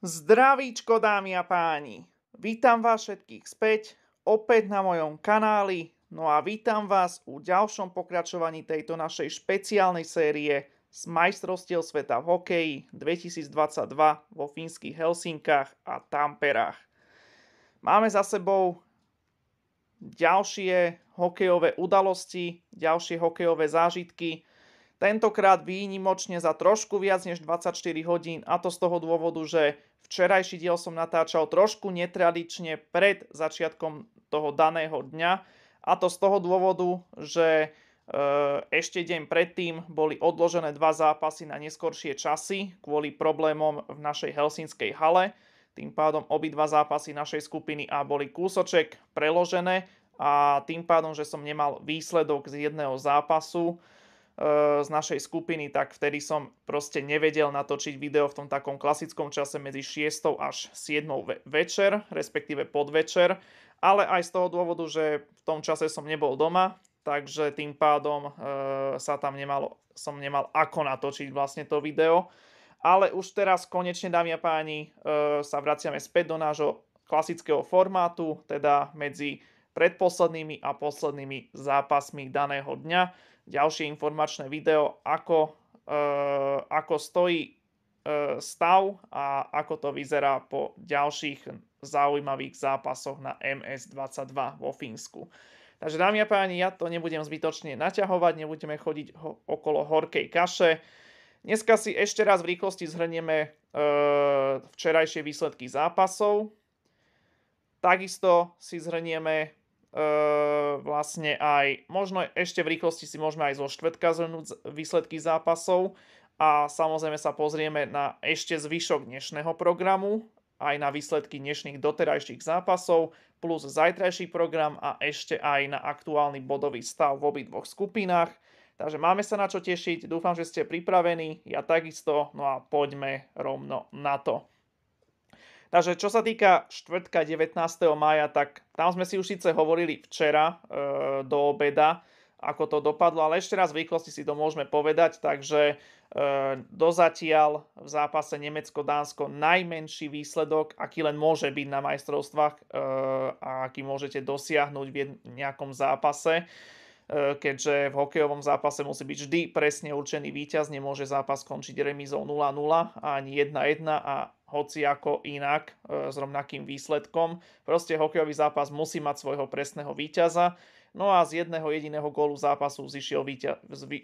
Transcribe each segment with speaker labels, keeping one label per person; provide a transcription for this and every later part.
Speaker 1: Zdravíčko dámy a páni, vítam vás všetkých späť opäť na mojom kanáli, no a vítam vás u ďalšom pokračovaní tejto našej špeciálnej série z majstrovstiev sveta v hokeji 2022 vo fínskych Helsinkách a Tamperách. Máme za sebou ďalšie hokejové udalosti, ďalšie hokejové zážitky, Tentokrát výnimočne za trošku viac než 24 hodín a to z toho dôvodu, že včerajší diel som natáčal trošku netradične pred začiatkom toho daného dňa a to z toho dôvodu, že eh, ešte deň predtým boli odložené dva zápasy na neskoršie časy kvôli problémom v našej helsinskej hale. Tým pádom obidva zápasy našej skupiny A boli kúsoček preložené a tým pádom, že som nemal výsledok z jedného zápasu, z našej skupiny, tak vtedy som proste nevedel natočiť video v tom takom klasickom čase medzi 6 až 7 večer, respektíve podvečer, ale aj z toho dôvodu, že v tom čase som nebol doma, takže tým pádom e, sa tam nemalo, som nemal ako natočiť vlastne to video. Ale už teraz konečne, dámy a páni, e, sa vraciame späť do nášho klasického formátu, teda medzi predposlednými a poslednými zápasmi daného dňa ďalšie informačné video, ako, e, ako stojí e, stav a ako to vyzerá po ďalších zaujímavých zápasoch na MS22 vo Fínsku. Takže dámy a páni, ja to nebudem zbytočne naťahovať, nebudeme chodiť ho- okolo horkej kaše. Dneska si ešte raz v rýchlosti zhrnieme e, včerajšie výsledky zápasov. Takisto si zhrnieme Eh, vlastne aj, možno ešte v rýchlosti si môžeme aj zo štvrtka zhrnúť výsledky zápasov a samozrejme sa pozrieme na ešte zvyšok dnešného programu, aj na výsledky dnešných doterajších zápasov, plus zajtrajší program a ešte aj na aktuálny bodový stav v dvoch skupinách. Takže máme sa na čo tešiť, dúfam, že ste pripravení, ja takisto, no a poďme rovno na to. Takže čo sa týka štvrtka 19. maja, tak tam sme si už síce hovorili včera e, do obeda, ako to dopadlo, ale ešte raz v rýchlosti si to môžeme povedať, takže e, dozatiaľ v zápase Nemecko-Dánsko najmenší výsledok, aký len môže byť na majstrovstvách e, a aký môžete dosiahnuť v nejakom zápase keďže v hokejovom zápase musí byť vždy presne určený víťaz, nemôže zápas končiť remízou 0-0 ani 1-1 a hoci ako inak e, s rovnakým výsledkom. Proste hokejový zápas musí mať svojho presného víťaza. No a z jedného jediného gólu zápasu zišiel víťaz,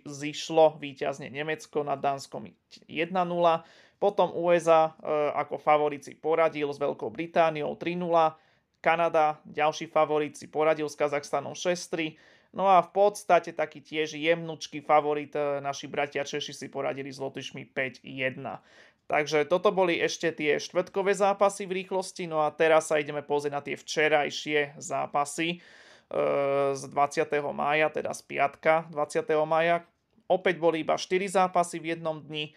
Speaker 1: zišlo víťazne Nemecko nad Danskom 1-0. Potom USA e, ako favorici poradil s Veľkou Britániou 3-0. Kanada, ďalší favorit, si poradil s Kazachstanom 6-3. No a v podstate taký tiež jemnučký favorit e, naši bratia Češi si poradili s Lotyšmi 5-1. Takže toto boli ešte tie štvrtkové zápasy v rýchlosti, no a teraz sa ideme pozrieť na tie včerajšie zápasy e, z 20. maja, teda z piatka 20. maja. Opäť boli iba 4 zápasy v jednom dni,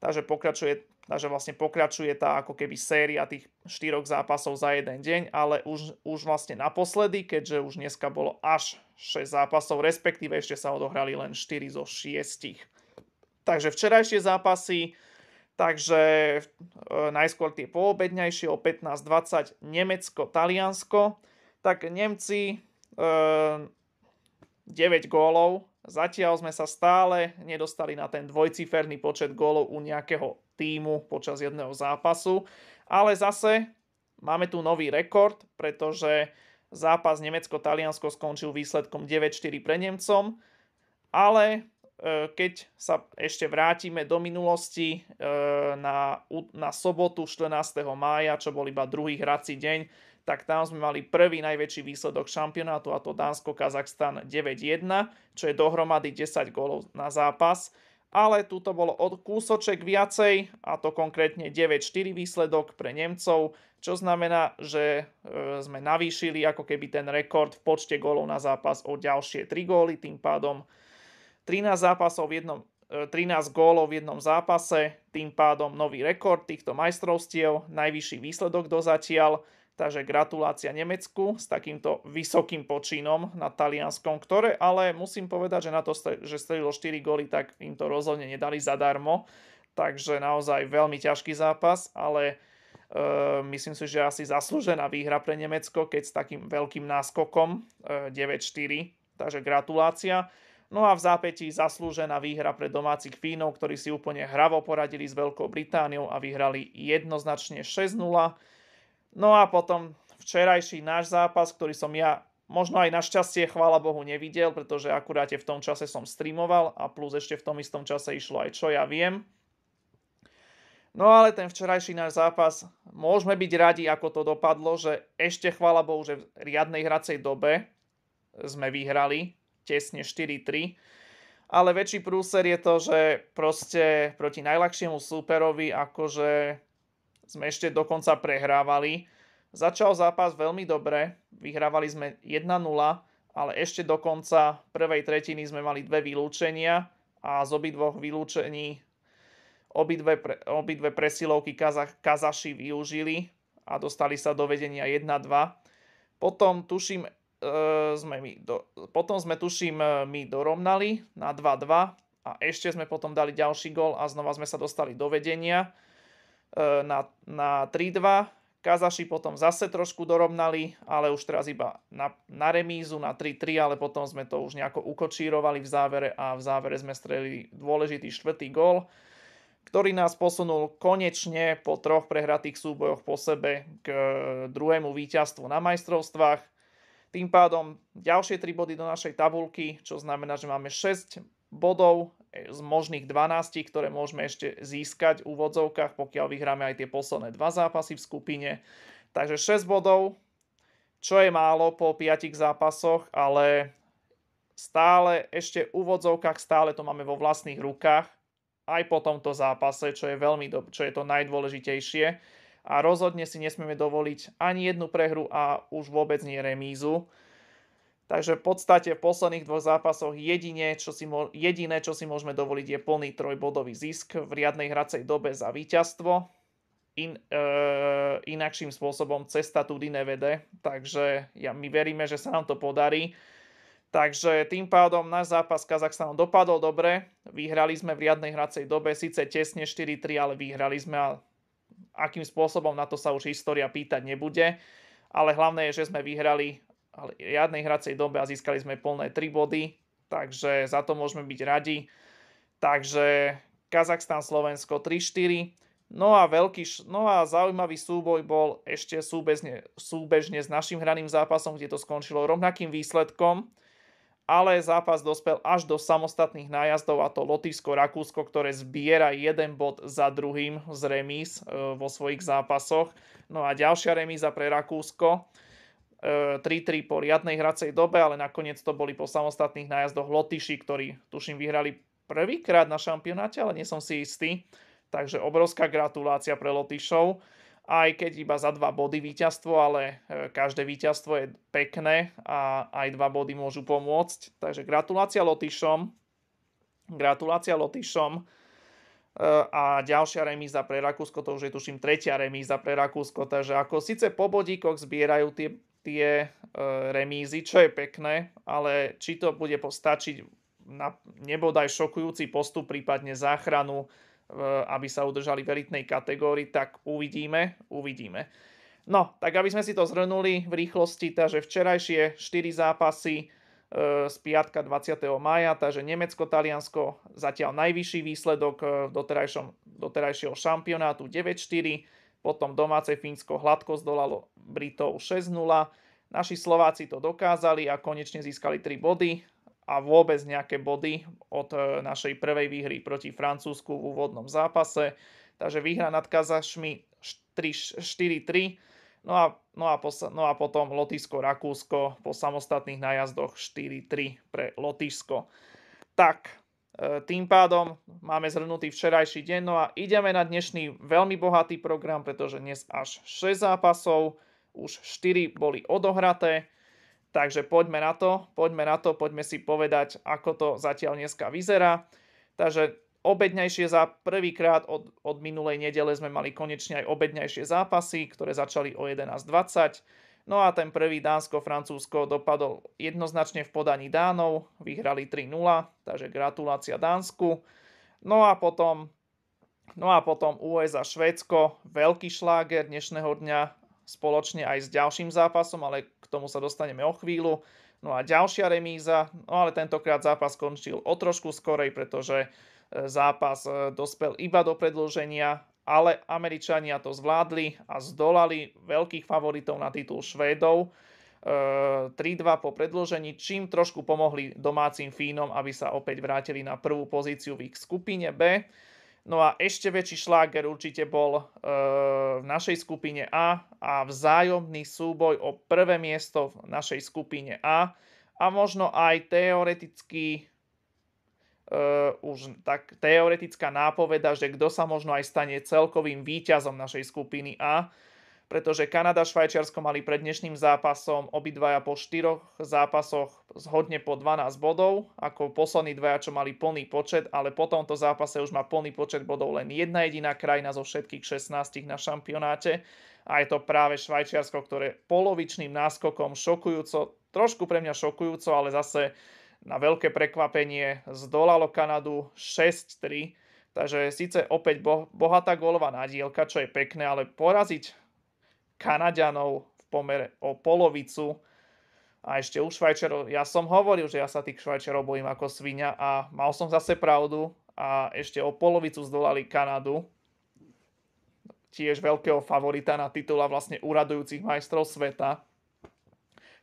Speaker 1: takže pokračuje Takže vlastne pokračuje tá ako keby séria tých štyroch zápasov za jeden deň, ale už, už vlastne naposledy, keďže už dneska bolo až 6 zápasov, respektíve ešte sa odohrali len 4 zo 6. Takže včerajšie zápasy, takže e, najskôr tie poobedňajšie o 15.20 Nemecko-Taliansko, tak Nemci e, 9 gólov. Zatiaľ sme sa stále nedostali na ten dvojciferný počet gólov u nejakého týmu počas jedného zápasu. Ale zase máme tu nový rekord, pretože zápas Nemecko-Taliansko skončil výsledkom 9-4 pre Nemcom. Ale e, keď sa ešte vrátime do minulosti e, na, na sobotu 14. mája, čo bol iba druhý hrací deň, tak tam sme mali prvý najväčší výsledok šampionátu a to Dánsko-Kazachstan 9-1, čo je dohromady 10 gólov na zápas. Ale tu to bolo od kúsoček viacej a to konkrétne 9-4 výsledok pre Nemcov, čo znamená, že e, sme navýšili ako keby ten rekord v počte gólov na zápas o ďalšie 3 góly, tým pádom 13 zápasov v jednom 13 e, gólov v jednom zápase, tým pádom nový rekord týchto majstrovstiev, najvyšší výsledok dozatiaľ Takže gratulácia Nemecku s takýmto vysokým počínom na Talianskom, ktoré ale musím povedať, že na to, že strelilo 4 góly, tak im to rozhodne nedali zadarmo. Takže naozaj veľmi ťažký zápas, ale e, myslím si, že asi zaslúžená výhra pre Nemecko, keď s takým veľkým náskokom e, 9-4. Takže gratulácia. No a v zápätí zaslúžená výhra pre domácich Fínov, ktorí si úplne hravo poradili s Veľkou Britániou a vyhrali jednoznačne 6-0. No a potom včerajší náš zápas, ktorý som ja možno aj našťastie, chvála Bohu, nevidel, pretože akurát v tom čase som streamoval a plus ešte v tom istom čase išlo aj čo ja viem. No ale ten včerajší náš zápas, môžeme byť radi, ako to dopadlo, že ešte chvála Bohu, že v riadnej hracej dobe sme vyhrali tesne 4-3. Ale väčší prúser je to, že proste proti najľahšiemu súperovi akože sme ešte dokonca prehrávali. Začal zápas veľmi dobre, vyhrávali sme 1-0, ale ešte do konca prvej tretiny sme mali dve vylúčenia a z obidvoch vylúčení obidve, pre, obidve presilovky kaza, Kazaši využili a dostali sa do vedenia 1-2. Potom tuším, e, sme my do, potom sme tuším e, my dorovnali na 2-2 a ešte sme potom dali ďalší gol a znova sme sa dostali do vedenia E, na, na 3-2. Kazaši potom zase trošku dorovnali, ale už teraz iba na, na remízu, na 3-3, ale potom sme to už nejako ukočírovali v závere a v závere sme strelili dôležitý štvrtý gól, ktorý nás posunul konečne po troch prehratých súbojoch po sebe k e, druhému víťazstvu na majstrovstvách. Tým pádom ďalšie 3 body do našej tabulky, čo znamená, že máme 6 bodov z možných 12, ktoré môžeme ešte získať v úvodzovkách, pokiaľ vyhráme aj tie posledné dva zápasy v skupine. Takže 6 bodov, čo je málo po 5 zápasoch, ale stále ešte v úvodzovkách stále to máme vo vlastných rukách aj po tomto zápase, čo je, veľmi do, čo je to najdôležitejšie. A rozhodne si nesmieme dovoliť ani jednu prehru a už vôbec nie remízu. Takže v podstate v posledných dvoch zápasoch jedine, čo si mo- jediné, čo si môžeme dovoliť, je plný trojbodový zisk v riadnej hracej dobe za víťazstvo. In, e, inakším spôsobom cesta tudy nevede, takže ja, my veríme, že sa nám to podarí. Takže tým pádom náš zápas s Kazachstanom dopadol dobre, vyhrali sme v riadnej hracej dobe, síce tesne 4-3, ale vyhrali sme a akým spôsobom na to sa už história pýtať nebude ale hlavné je, že sme vyhrali riadnej hracej dobe a získali sme plné 3 body, takže za to môžeme byť radi. Takže Kazachstan, Slovensko 3-4. No a, veľký, no a zaujímavý súboj bol ešte súbežne, súbežne s našim hraným zápasom, kde to skončilo rovnakým výsledkom, ale zápas dospel až do samostatných nájazdov a to Lotyšsko-Rakúsko, ktoré zbiera jeden bod za druhým z remíz e, vo svojich zápasoch. No a ďalšia remíza pre Rakúsko 3-3 e, po riadnej hracej dobe, ale nakoniec to boli po samostatných nájazdoch Lotyši, ktorí tuším vyhrali prvýkrát na šampionáte, ale nie som si istý. Takže obrovská gratulácia pre Lotyšov. Aj keď iba za dva body víťazstvo, ale e, každé víťazstvo je pekné a aj dva body môžu pomôcť. Takže gratulácia Lotyšom. Gratulácia Lotyšom. E, a ďalšia remíza pre Rakúsko, to už je tuším tretia remíza pre Rakúsko, takže ako síce po bodíkoch zbierajú tie tie e, remízy, čo je pekné, ale či to bude postačiť na nebodaj šokujúci postup, prípadne záchranu, e, aby sa udržali v elitnej kategórii, tak uvidíme, uvidíme. No, tak aby sme si to zhrnuli v rýchlosti, takže včerajšie 4 zápasy e, z piatka 20. maja, takže Nemecko-Taliansko zatiaľ najvyšší výsledok v doterajšom, doterajšieho šampionátu 9-4, potom domáce Fínsko hladko zdolalo Britov 6-0. Naši Slováci to dokázali a konečne získali 3 body a vôbec nejaké body od e, našej prvej výhry proti Francúzsku v úvodnom zápase. Takže výhra nad Kazašmi 4-3. No a, no, a no a potom Lotyšsko-Rakúsko po samostatných najazdoch 4-3 pre Lotyšsko. Tak, E, tým pádom máme zhrnutý včerajší deň, no a ideme na dnešný veľmi bohatý program, pretože dnes až 6 zápasov, už 4 boli odohraté, takže poďme na to, poďme na to, poďme si povedať, ako to zatiaľ dneska vyzerá. Takže obednejšie za prvýkrát od, od minulej nedele sme mali konečne aj obednejšie zápasy, ktoré začali o 11.20. No a ten prvý Dánsko-Francúzsko dopadol jednoznačne v podaní Dánov, vyhrali 3-0, takže gratulácia Dánsku. No a potom, no a potom USA Švédsko, veľký šláger dnešného dňa spoločne aj s ďalším zápasom, ale k tomu sa dostaneme o chvíľu. No a ďalšia remíza, no ale tentokrát zápas skončil o trošku skorej, pretože e, zápas e, dospel iba do predĺženia ale Američania to zvládli a zdolali veľkých favoritov na titul Švédov. 3-2 e, po predložení, čím trošku pomohli domácim Fínom, aby sa opäť vrátili na prvú pozíciu v ich skupine B. No a ešte väčší šláger určite bol e, v našej skupine A a vzájomný súboj o prvé miesto v našej skupine A a možno aj teoreticky uh, už tak teoretická nápoveda, že kto sa možno aj stane celkovým víťazom našej skupiny A, pretože Kanada a Švajčiarsko mali pred dnešným zápasom obidvaja po štyroch zápasoch zhodne po 12 bodov, ako poslední dvaja, čo mali plný počet, ale po tomto zápase už má plný počet bodov len jedna jediná krajina zo všetkých 16 na šampionáte a je to práve Švajčiarsko, ktoré polovičným náskokom šokujúco, trošku pre mňa šokujúco, ale zase na veľké prekvapenie zdolalo Kanadu 6-3. Takže síce opäť bohatá golová nadielka, čo je pekné, ale poraziť Kanadianov v pomere o polovicu a ešte u Švajčerov, ja som hovoril, že ja sa tých Švajčerov bojím ako svinia a mal som zase pravdu a ešte o polovicu zdolali Kanadu, tiež veľkého favorita na titul a vlastne uradujúcich majstrov sveta.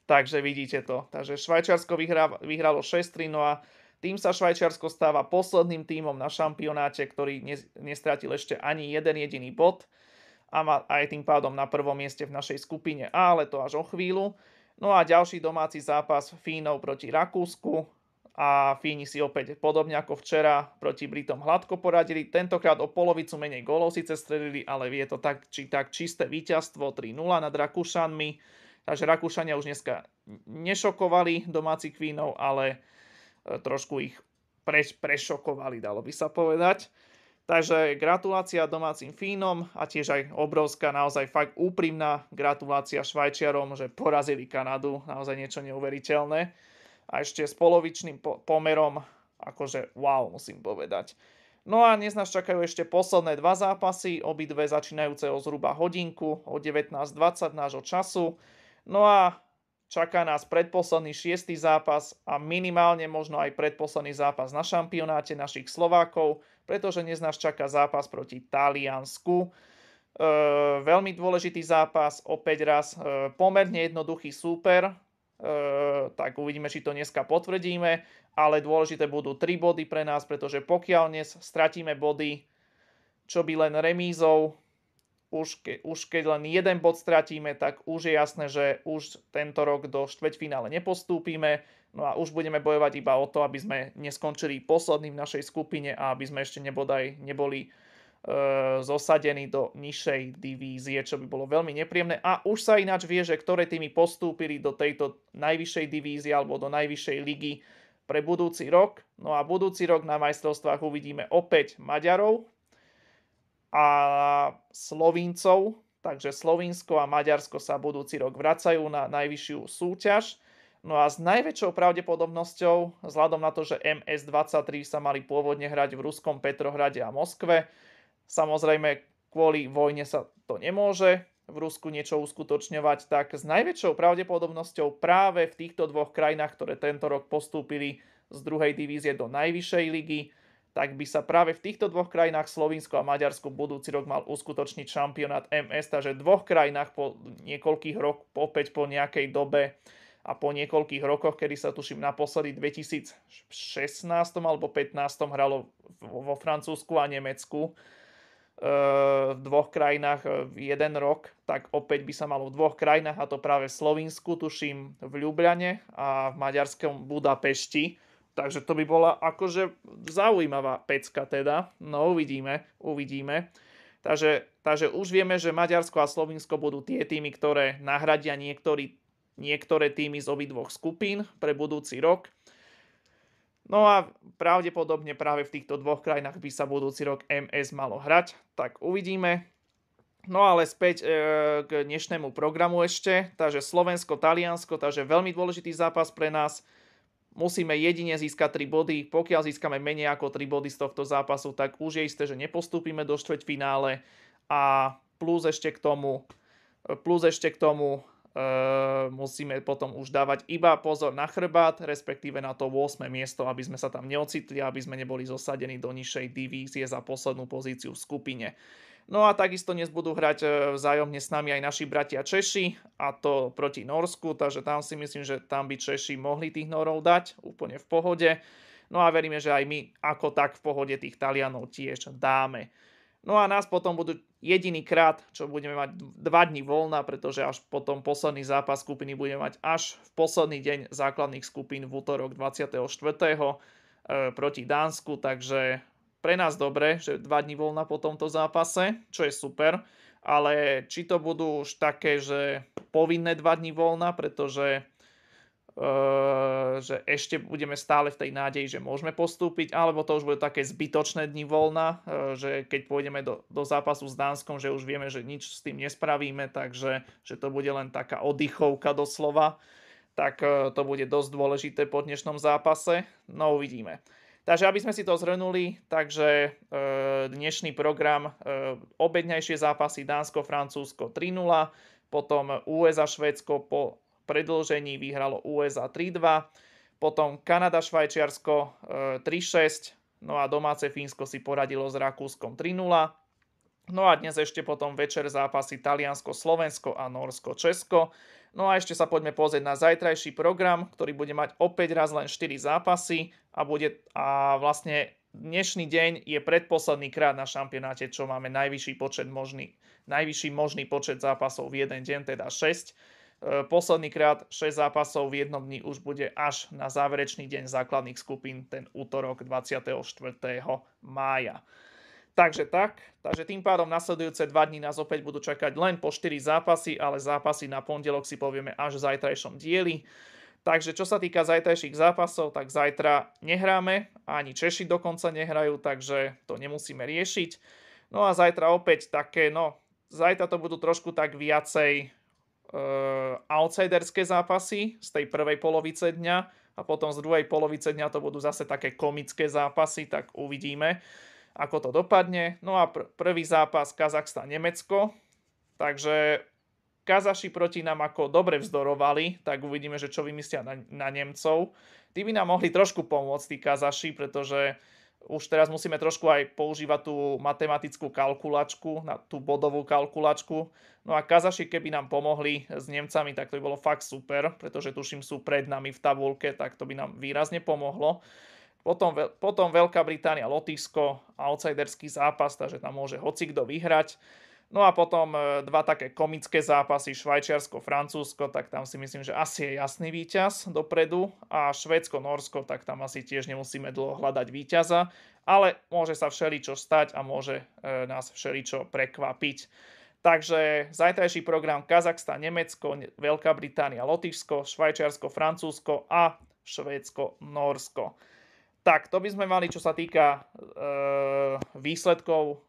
Speaker 1: Takže vidíte to. Takže Švajčiarsko vyhralo 6-3, no a tým sa Švajčiarsko stáva posledným tímom na šampionáte, ktorý nestratil ešte ani jeden jediný bod a má aj tým pádom na prvom mieste v našej skupine A, ale to až o chvíľu. No a ďalší domáci zápas Fínov proti Rakúsku a Fíni si opäť podobne ako včera proti Britom hladko poradili. Tentokrát o polovicu menej golov síce strelili, ale je to tak či tak čisté víťazstvo 3-0 nad Rakúšanmi. Takže Rakúšania už dneska nešokovali domácich kvínov, ale e, trošku ich pre, prešokovali, dalo by sa povedať. Takže gratulácia domácim Fínom a tiež aj obrovská, naozaj fakt úprimná gratulácia Švajčiarom, že porazili Kanadu, naozaj niečo neuveriteľné. A ešte s polovičným po- pomerom, akože wow, musím povedať. No a dnes nás čakajú ešte posledné dva zápasy, obidve začínajúce o zhruba hodinku, o 19.20 nášho času. No a čaká nás predposledný šiestý zápas a minimálne možno aj predposledný zápas na šampionáte našich Slovákov, pretože dnes nás čaká zápas proti Taliansku. E, veľmi dôležitý zápas, opäť raz e, pomerne jednoduchý súper, e, tak uvidíme, či to dneska potvrdíme, ale dôležité budú 3 body pre nás, pretože pokiaľ dnes stratíme body, čo by len remízou, už, ke, už keď len jeden bod stratíme, tak už je jasné, že už tento rok do štvrťfinále nepostúpime. No a už budeme bojovať iba o to, aby sme neskončili posledný v našej skupine a aby sme ešte nebodaj neboli e, zosadení do nižšej divízie, čo by bolo veľmi nepríjemné. A už sa ináč vie, že ktoré týmy postúpili do tejto najvyššej divízie alebo do najvyššej ligy pre budúci rok. No a budúci rok na majstrovstvách uvidíme opäť Maďarov, a Slovíncov, takže Slovinsko a Maďarsko sa budúci rok vracajú na najvyššiu súťaž. No a s najväčšou pravdepodobnosťou, vzhľadom na to, že MS-23 sa mali pôvodne hrať v Ruskom Petrohrade a Moskve, samozrejme kvôli vojne sa to nemôže v Rusku niečo uskutočňovať, tak s najväčšou pravdepodobnosťou práve v týchto dvoch krajinách, ktoré tento rok postúpili z druhej divízie do najvyššej ligy, tak by sa práve v týchto dvoch krajinách Slovinsko a Maďarsko budúci rok mal uskutočniť šampionát MS, takže v dvoch krajinách po niekoľkých rok, opäť po nejakej dobe a po niekoľkých rokoch, kedy sa tuším naposledy 2016 alebo 15 hralo vo Francúzsku a Nemecku e, v dvoch krajinách e, jeden rok, tak opäť by sa malo v dvoch krajinách, a to práve v Slovinsku, tuším v Ljubljane a v maďarskom Budapešti Takže to by bola akože zaujímavá pecka teda. No uvidíme, uvidíme. Takže, takže už vieme, že Maďarsko a Slovinsko budú tie týmy, ktoré nahradia niektorý, niektoré týmy z obidvoch skupín pre budúci rok. No a pravdepodobne práve v týchto dvoch krajinách by sa budúci rok MS malo hrať, tak uvidíme. No ale späť e, k dnešnému programu ešte, takže Slovensko-Taliansko, takže veľmi dôležitý zápas pre nás musíme jedine získať 3 body. Pokiaľ získame menej ako 3 body z tohto zápasu, tak už je isté, že nepostúpime do štvrťfinále a plus ešte k tomu e, plus ešte k tomu e, musíme potom už dávať iba pozor na chrbát, respektíve na to 8. miesto, aby sme sa tam neocitli, aby sme neboli zosadení do nižšej divízie za poslednú pozíciu v skupine. No a takisto dnes budú hrať e, vzájomne s nami aj naši bratia Češi a to proti Norsku, takže tam si myslím, že tam by Češi mohli tých Norov dať úplne v pohode. No a veríme, že aj my ako tak v pohode tých Talianov tiež dáme. No a nás potom budú jediný krát, čo budeme mať 2 dní voľna, pretože až potom posledný zápas skupiny budeme mať až v posledný deň základných skupín v útorok 24. E, proti Dánsku, takže pre nás dobre, že dva dní voľna po tomto zápase, čo je super, ale či to budú už také, že povinné dva dní voľna, pretože e, že ešte budeme stále v tej nádeji, že môžeme postúpiť, alebo to už bude také zbytočné dni voľna, e, že keď pôjdeme do, do zápasu s Dánskom, že už vieme, že nič s tým nespravíme, takže že to bude len taká oddychovka doslova, tak e, to bude dosť dôležité po dnešnom zápase. No uvidíme. Takže aby sme si to zhrnuli, takže e, dnešný program e, obednejšie zápasy Dánsko-Francúzsko 3-0, potom USA-Švédsko po predlžení vyhralo USA 3-2, potom Kanada-Švajčiarsko 3-6, e, no a domáce Fínsko si poradilo s Rakúskom 3-0. No a dnes ešte potom večer zápasy Taliansko, Slovensko a Norsko, Česko. No a ešte sa poďme pozrieť na zajtrajší program, ktorý bude mať opäť raz len 4 zápasy a, bude, a vlastne dnešný deň je predposledný krát na šampionáte, čo máme najvyšší, počet možný, najvyšší možný počet zápasov v jeden deň, teda 6. E, posledný krát 6 zápasov v jednom dni už bude až na záverečný deň základných skupín, ten útorok 24. mája. Takže tak, takže tým pádom nasledujúce dva dní nás opäť budú čakať len po 4 zápasy, ale zápasy na pondelok si povieme až v zajtrajšom dieli. Takže čo sa týka zajtrajších zápasov, tak zajtra nehráme, ani Češi dokonca nehrajú, takže to nemusíme riešiť. No a zajtra opäť také, no, zajtra to budú trošku tak viacej e, outsiderské zápasy z tej prvej polovice dňa a potom z druhej polovice dňa to budú zase také komické zápasy, tak uvidíme ako to dopadne. No a pr- prvý zápas Kazachstan-Nemecko. Takže Kazaši proti nám ako dobre vzdorovali, tak uvidíme, že čo vymyslia na, na Nemcov. Tí by nám mohli trošku pomôcť, tí Kazaši, pretože už teraz musíme trošku aj používať tú matematickú kalkulačku, na tú bodovú kalkulačku. No a Kazaši, keby nám pomohli s Nemcami, tak to by bolo fakt super, pretože tuším sú pred nami v tabulke, tak to by nám výrazne pomohlo. Potom, potom Veľká Británia, Lotisko, outsiderský zápas, takže tam môže hocikto vyhrať. No a potom e, dva také komické zápasy, Švajčiarsko, Francúzsko, tak tam si myslím, že asi je jasný víťaz dopredu. A Švédsko, Norsko, tak tam asi tiež nemusíme dlho hľadať víťaza. Ale môže sa všeličo stať a môže e, nás všeličo prekvapiť. Takže zajtrajší program Kazachstan, Nemecko, Veľká Británia, Lotyšsko, Švajčiarsko, Francúzsko a Švédsko, Norsko. Tak, to by sme mali, čo sa týka e, výsledkov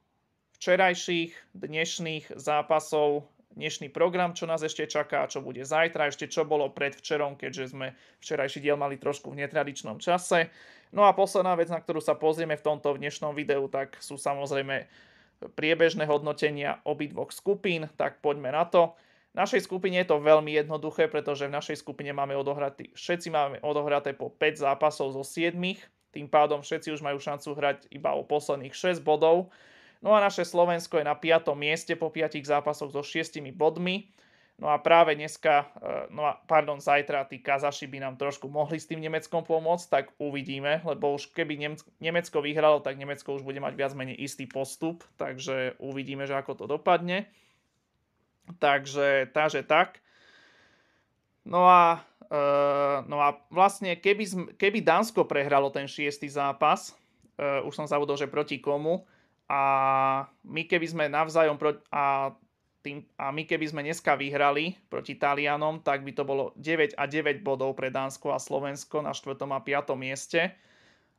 Speaker 1: včerajších, dnešných zápasov, dnešný program, čo nás ešte čaká, čo bude zajtra, ešte čo bolo pred včerom, keďže sme včerajší diel mali trošku v netradičnom čase. No a posledná vec, na ktorú sa pozrieme v tomto dnešnom videu, tak sú samozrejme priebežné hodnotenia obidvoch skupín, tak poďme na to. V našej skupine je to veľmi jednoduché, pretože v našej skupine máme odohraté, všetci máme odohraté po 5 zápasov zo 7. Tým pádom všetci už majú šancu hrať iba o posledných 6 bodov. No a naše Slovensko je na 5. mieste po 5 zápasoch so 6 bodmi. No a práve dneska, e, no a pardon, zajtra tí Kazaši by nám trošku mohli s tým Nemeckom pomôcť, tak uvidíme, lebo už keby Nemecko vyhralo, tak Nemecko už bude mať viac menej istý postup, takže uvidíme, že ako to dopadne. Takže, takže tak. No a Eh, no a vlastne keby, keby Dánsko prehralo ten šiestý zápas, eh, už som zavodol, že proti komu, a my keby sme navzájom proti, a, tým, a my keby sme dneska vyhrali proti Talianom, tak by to bolo 9 a 9 bodov pre Dánsko a Slovensko na 4. a 5. mieste.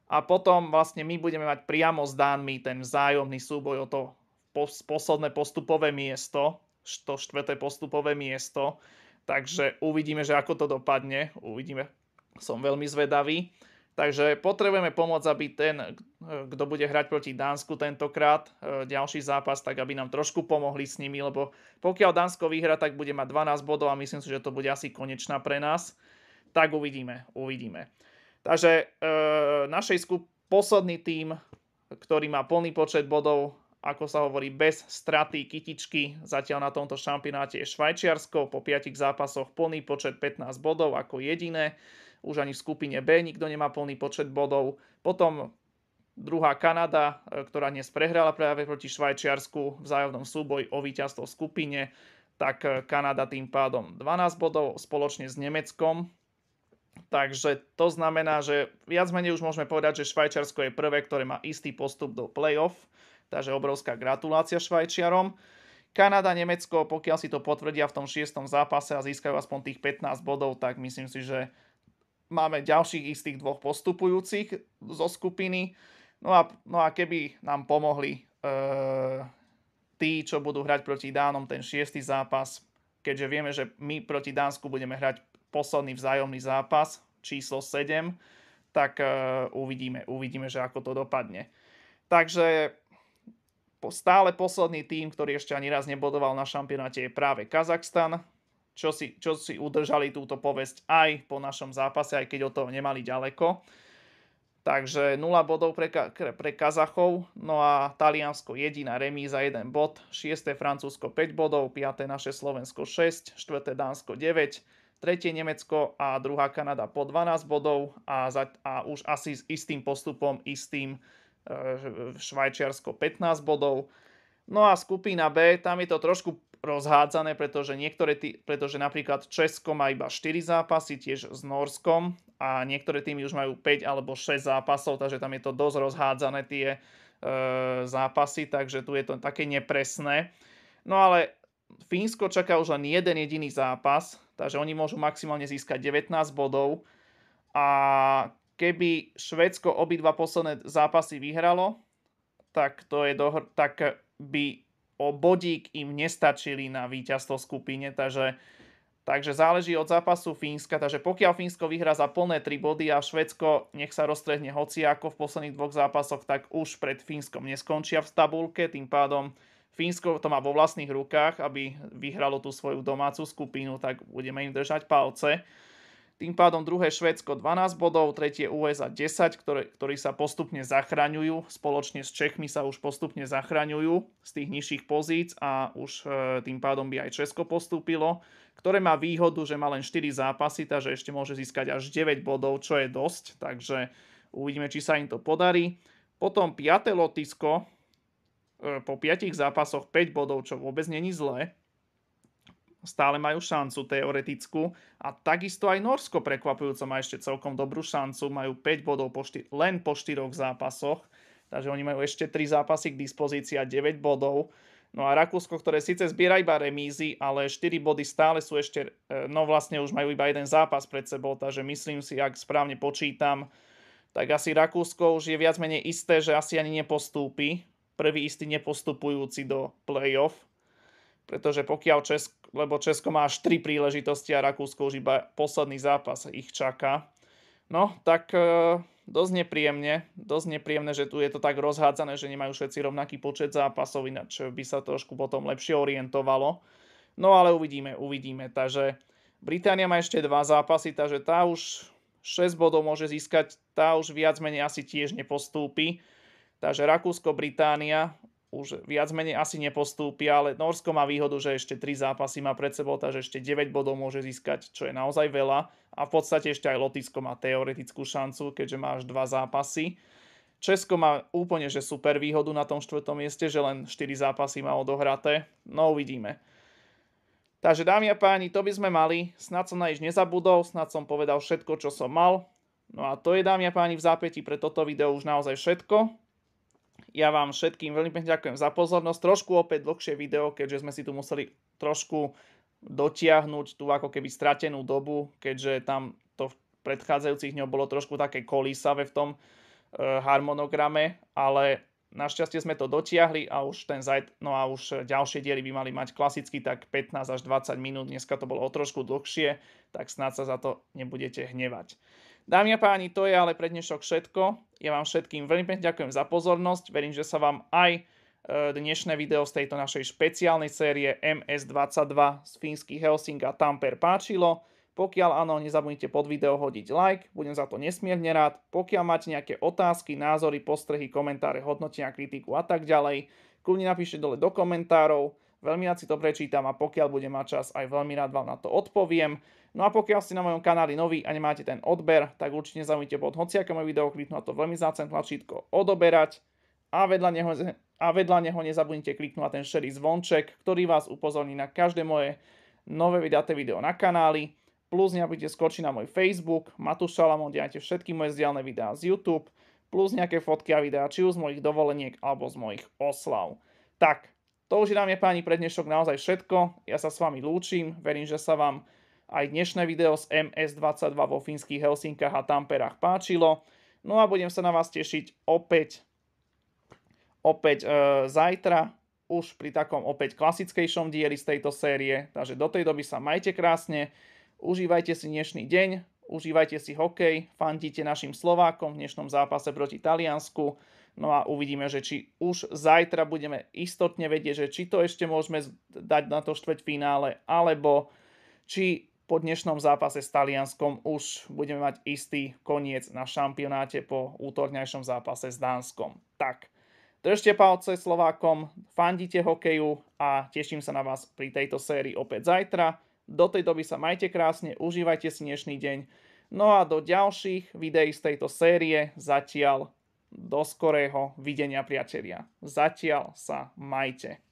Speaker 1: A potom vlastne my budeme mať priamo s Dánmi ten vzájomný súboj o to posledné postupové miesto, to štvrté postupové miesto, Takže uvidíme, že ako to dopadne. Uvidíme. Som veľmi zvedavý. Takže potrebujeme pomôcť, aby ten, kto bude hrať proti Dánsku tentokrát, e, ďalší zápas, tak aby nám trošku pomohli s nimi, lebo pokiaľ Dánsko vyhra, tak bude mať 12 bodov a myslím si, že to bude asi konečná pre nás. Tak uvidíme, uvidíme. Takže e, našej skup- posledný tým, ktorý má plný počet bodov, ako sa hovorí, bez straty kytičky. Zatiaľ na tomto šampionáte je Švajčiarsko, po 5 zápasoch plný počet 15 bodov ako jediné. Už ani v skupine B nikto nemá plný počet bodov. Potom druhá Kanada, e, ktorá dnes prehrala práve proti Švajčiarsku v vzájomnom súboj o víťazstvo v skupine, tak e, Kanada tým pádom 12 bodov spoločne s Nemeckom, Takže to znamená, že viac menej už môžeme povedať, že Švajčiarsko je prvé, ktoré má istý postup do play-off Takže obrovská gratulácia Švajčiarom. Kanada, Nemecko, pokiaľ si to potvrdia v tom šiestom zápase a získajú aspoň tých 15 bodov, tak myslím si, že máme ďalších istých dvoch postupujúcich zo skupiny. No a, no a keby nám pomohli e, tí, čo budú hrať proti Dánom ten šiestý zápas, keďže vieme, že my proti Dánsku budeme hrať posledný vzájomný zápas, číslo 7, tak e, uvidíme, uvidíme, že ako to dopadne. Takže po stále posledný tým, ktorý ešte ani raz nebodoval na šampionáte je práve Kazachstan, čo si, čo si udržali túto povesť aj po našom zápase, aj keď od toho nemali ďaleko. Takže 0 bodov pre, pre Kazachov, no a Taliansko jediná remíza 1 bod, 6. Francúzsko 5 bodov, 5. naše Slovensko 6, 4. Dánsko 9, 3. Nemecko a 2. Kanada po 12 bodov a, za, a už asi s istým postupom, istým Eh, Švajčiarsko 15 bodov. No a skupina B, tam je to trošku rozhádzané, pretože, niektoré tý, pretože napríklad Česko má iba 4 zápasy, tiež s Norskom a niektoré týmy už majú 5 alebo 6 zápasov, takže tam je to dosť rozhádzané tie e, zápasy, takže tu je to také nepresné. No ale Fínsko čaká už len jeden jediný zápas, takže oni môžu maximálne získať 19 bodov a keby Švédsko obidva posledné zápasy vyhralo, tak, to je dohr- tak by o bodík im nestačili na víťazstvo skupine, takže, takže záleží od zápasu Fínska, takže pokiaľ Fínsko vyhrá za plné 3 body a Švedsko nech sa roztrehne hoci ako v posledných dvoch zápasoch, tak už pred Fínskom neskončia v tabulke, tým pádom Fínsko to má vo vlastných rukách, aby vyhralo tú svoju domácu skupinu, tak budeme im držať palce. Tým pádom druhé Švédsko 12 bodov, tretie USA 10, ktoré, ktorí sa postupne zachraňujú, spoločne s Čechmi sa už postupne zachraňujú z tých nižších pozíc a už e, tým pádom by aj Česko postúpilo, ktoré má výhodu, že má len 4 zápasy, takže ešte môže získať až 9 bodov, čo je dosť, takže uvidíme, či sa im to podarí. Potom 5. lotisko e, po 5 zápasoch 5 bodov, čo vôbec není zlé, stále majú šancu teoretickú a takisto aj Norsko prekvapujúco má ešte celkom dobrú šancu, majú 5 bodov po štyr- len po 4 zápasoch, takže oni majú ešte 3 zápasy k dispozícii a 9 bodov. No a Rakúsko, ktoré síce zbiera iba remízy, ale 4 body stále sú ešte, e, no vlastne už majú iba jeden zápas pred sebou, takže myslím si, ak správne počítam, tak asi Rakúsko už je viac menej isté, že asi ani nepostúpi. Prvý istý nepostupujúci do play-off, pretože pokiaľ Česk lebo Česko má až 3 príležitosti a Rakúsko už iba posledný zápas ich čaká. No, tak e, dosť nepríjemne, dosť nepríjemne, že tu je to tak rozhádzané, že nemajú všetci rovnaký počet zápasov, ináč by sa trošku potom lepšie orientovalo. No ale uvidíme, uvidíme. Takže Británia má ešte dva zápasy, takže tá už 6 bodov môže získať, tá už viac menej asi tiež nepostúpi. Takže Rakúsko, Británia, už viac menej asi nepostúpia, ale Norsko má výhodu, že ešte 3 zápasy má pred sebou, takže ešte 9 bodov môže získať, čo je naozaj veľa. A v podstate ešte aj Lotisko má teoretickú šancu, keďže má až 2 zápasy. Česko má úplne že super výhodu na tom štvrtom mieste, že len 4 zápasy má odohraté. No uvidíme. Takže dámy a páni, to by sme mali. Snad som na nič nezabudol, snad som povedal všetko, čo som mal. No a to je dámy a páni v zápäti pre toto video už naozaj všetko ja vám všetkým veľmi pekne ďakujem za pozornosť. Trošku opäť dlhšie video, keďže sme si tu museli trošku dotiahnuť tú ako keby stratenú dobu, keďže tam to v predchádzajúcich dňoch bolo trošku také kolísave v tom e, harmonograme, ale našťastie sme to dotiahli a už ten zajt, no a už ďalšie diely by mali mať klasicky tak 15 až 20 minút, dneska to bolo o trošku dlhšie, tak snad sa za to nebudete hnevať. Dámy a páni, to je ale pre dnešok všetko. Ja vám všetkým veľmi pekne ďakujem za pozornosť. Verím, že sa vám aj e, dnešné video z tejto našej špeciálnej série MS22 z Fínsky Helsing a Tamper páčilo. Pokiaľ áno, nezabudnite pod video hodiť like, budem za to nesmierne rád. Pokiaľ máte nejaké otázky, názory, postrehy, komentáre, hodnotenia, kritiku a tak ďalej, kľudne napíšte dole do komentárov. Veľmi rád si to prečítam a pokiaľ budem mať čas, aj veľmi rád vám na to odpoviem. No a pokiaľ ste na mojom kanáli nový a nemáte ten odber, tak určite zaujíte pod hociaké moje video, kliknúť na to veľmi zácen tlačítko odoberať a vedľa neho, a vedľa neho nezabudnite kliknúť na ten šerý zvonček, ktorý vás upozorní na každé moje nové vydaté video na kanáli. Plus nebudete skočiť na môj Facebook, Matúš Šalamón, kde všetky moje zdialne videá z YouTube, plus nejaké fotky a videá, či už z mojich dovoleniek alebo z mojich oslav. Tak, to už je dámy a páni pre dnešok naozaj všetko. Ja sa s vami lúčim, verím, že sa vám aj dnešné video z MS22 vo fínskych Helsinkách a Tamperách páčilo. No a budem sa na vás tešiť opäť, opäť e, zajtra, už pri takom opäť klasickejšom dieli z tejto série. Takže do tej doby sa majte krásne, užívajte si dnešný deň, užívajte si hokej, fandíte našim Slovákom v dnešnom zápase proti Taliansku No a uvidíme, že či už zajtra budeme istotne vedieť, že či to ešte môžeme dať na to štvrťfinále, alebo či po dnešnom zápase s Talianskom už budeme mať istý koniec na šampionáte po útornejšom zápase s Dánskom. Tak, držte palce Slovákom, fandite hokeju a teším sa na vás pri tejto sérii opäť zajtra. Do tej doby sa majte krásne, užívajte si dnešný deň. No a do ďalších videí z tejto série zatiaľ do skorého videnia priatelia. Zatiaľ sa majte.